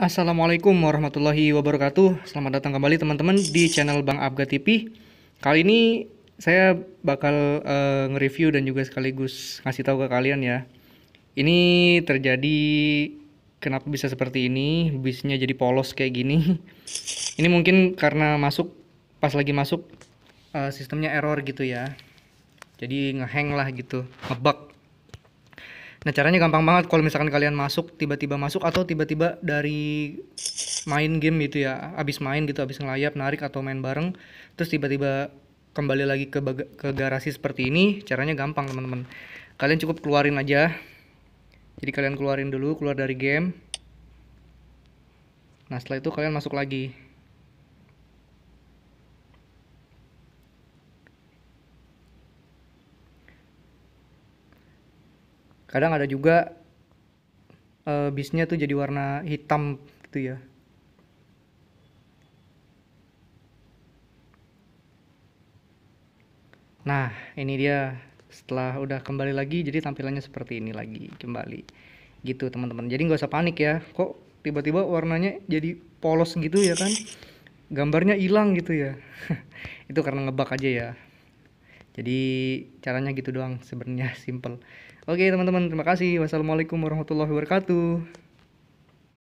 Assalamualaikum warahmatullahi wabarakatuh. Selamat datang kembali teman-teman di channel Bang Abga TV. Kali ini saya bakal uh, nge-review dan juga sekaligus ngasih tahu ke kalian ya. Ini terjadi kenapa bisa seperti ini? Bisnya jadi polos kayak gini. Ini mungkin karena masuk pas lagi masuk uh, sistemnya error gitu ya. Jadi ngehang lah gitu, ngebug. Nah caranya gampang banget kalau misalkan kalian masuk tiba-tiba masuk atau tiba-tiba dari main game gitu ya, abis main gitu, abis ngelayap, narik atau main bareng, terus tiba-tiba kembali lagi ke ke garasi seperti ini, caranya gampang teman-teman. Kalian cukup keluarin aja. Jadi kalian keluarin dulu, keluar dari game. Nah setelah itu kalian masuk lagi. kadang ada juga uh, bisnya tuh jadi warna hitam gitu ya nah ini dia setelah udah kembali lagi jadi tampilannya seperti ini lagi kembali gitu teman-teman jadi nggak usah panik ya kok tiba-tiba warnanya jadi polos gitu ya kan gambarnya hilang gitu ya itu karena ngebak aja ya jadi caranya gitu doang sebenarnya simple oke teman-teman terima kasih wassalamualaikum warahmatullahi wabarakatuh